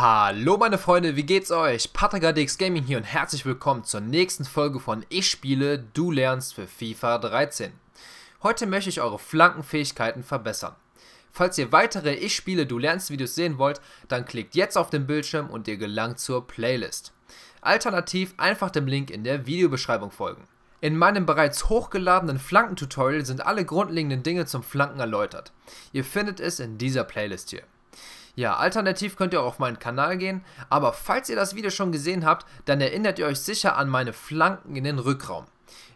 Hallo meine Freunde, wie geht's euch? Patagadix Gaming hier und herzlich willkommen zur nächsten Folge von Ich spiele, du lernst für FIFA 13. Heute möchte ich eure Flankenfähigkeiten verbessern. Falls ihr weitere Ich spiele, du lernst Videos sehen wollt, dann klickt jetzt auf den Bildschirm und ihr gelangt zur Playlist. Alternativ einfach dem Link in der Videobeschreibung folgen. In meinem bereits hochgeladenen Flankentutorial sind alle grundlegenden Dinge zum Flanken erläutert. Ihr findet es in dieser Playlist hier. Ja, alternativ könnt ihr auch auf meinen Kanal gehen, aber falls ihr das Video schon gesehen habt, dann erinnert ihr euch sicher an meine Flanken in den Rückraum.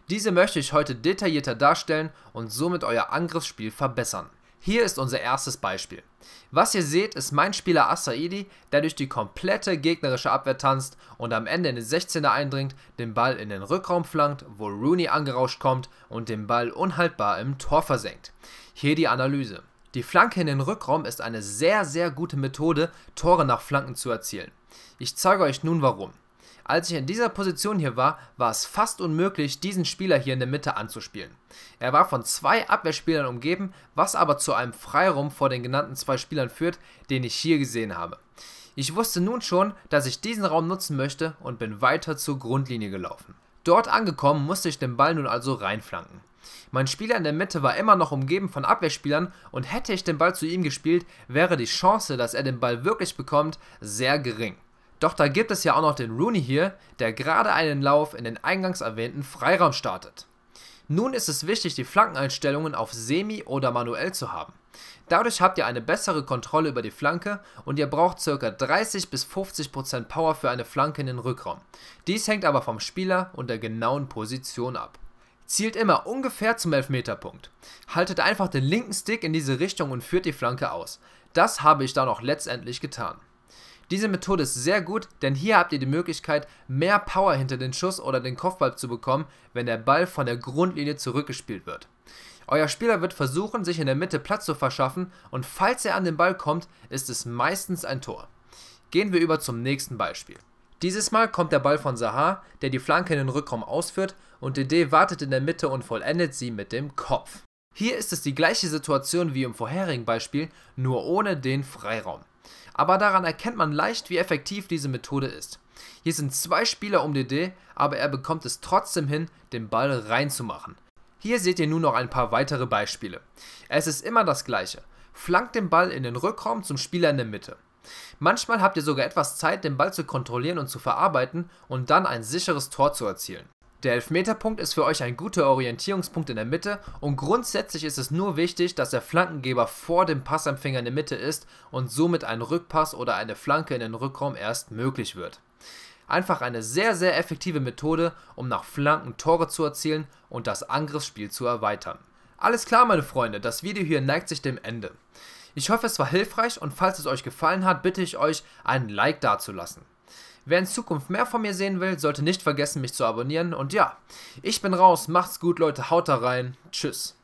Diese möchte ich heute detaillierter darstellen und somit euer Angriffsspiel verbessern. Hier ist unser erstes Beispiel. Was ihr seht, ist mein Spieler Asaidi, der durch die komplette gegnerische Abwehr tanzt und am Ende in den 16er eindringt, den Ball in den Rückraum flankt, wo Rooney angerauscht kommt und den Ball unhaltbar im Tor versenkt. Hier die Analyse. Die Flanke in den Rückraum ist eine sehr, sehr gute Methode, Tore nach Flanken zu erzielen. Ich zeige euch nun warum. Als ich in dieser Position hier war, war es fast unmöglich, diesen Spieler hier in der Mitte anzuspielen. Er war von zwei Abwehrspielern umgeben, was aber zu einem Freiraum vor den genannten zwei Spielern führt, den ich hier gesehen habe. Ich wusste nun schon, dass ich diesen Raum nutzen möchte und bin weiter zur Grundlinie gelaufen. Dort angekommen musste ich den Ball nun also reinflanken. Mein Spieler in der Mitte war immer noch umgeben von Abwehrspielern und hätte ich den Ball zu ihm gespielt, wäre die Chance, dass er den Ball wirklich bekommt, sehr gering. Doch da gibt es ja auch noch den Rooney hier, der gerade einen Lauf in den eingangs erwähnten Freiraum startet. Nun ist es wichtig, die Flankeneinstellungen auf semi oder manuell zu haben. Dadurch habt ihr eine bessere Kontrolle über die Flanke und ihr braucht ca. 30 bis 50% Power für eine Flanke in den Rückraum. Dies hängt aber vom Spieler und der genauen Position ab. Zielt immer ungefähr zum Elfmeterpunkt. Haltet einfach den linken Stick in diese Richtung und führt die Flanke aus. Das habe ich dann auch letztendlich getan. Diese Methode ist sehr gut, denn hier habt ihr die Möglichkeit, mehr Power hinter den Schuss oder den Kopfball zu bekommen, wenn der Ball von der Grundlinie zurückgespielt wird. Euer Spieler wird versuchen, sich in der Mitte Platz zu verschaffen und falls er an den Ball kommt, ist es meistens ein Tor. Gehen wir über zum nächsten Beispiel. Dieses Mal kommt der Ball von Sahar, der die Flanke in den Rückraum ausführt und Dede wartet in der Mitte und vollendet sie mit dem Kopf. Hier ist es die gleiche Situation wie im vorherigen Beispiel, nur ohne den Freiraum. Aber daran erkennt man leicht, wie effektiv diese Methode ist. Hier sind zwei Spieler um Dede, aber er bekommt es trotzdem hin, den Ball reinzumachen. Hier seht ihr nun noch ein paar weitere Beispiele. Es ist immer das gleiche. Flankt den Ball in den Rückraum zum Spieler in der Mitte. Manchmal habt ihr sogar etwas Zeit, den Ball zu kontrollieren und zu verarbeiten und dann ein sicheres Tor zu erzielen. Der Elfmeterpunkt ist für euch ein guter Orientierungspunkt in der Mitte und grundsätzlich ist es nur wichtig, dass der Flankengeber vor dem Passempfänger in der Mitte ist und somit ein Rückpass oder eine Flanke in den Rückraum erst möglich wird. Einfach eine sehr, sehr effektive Methode, um nach Flanken Tore zu erzielen und das Angriffsspiel zu erweitern. Alles klar, meine Freunde, das Video hier neigt sich dem Ende. Ich hoffe, es war hilfreich und falls es euch gefallen hat, bitte ich euch, einen Like dazulassen. Wer in Zukunft mehr von mir sehen will, sollte nicht vergessen, mich zu abonnieren. Und ja, ich bin raus. Macht's gut, Leute. Haut da rein. Tschüss.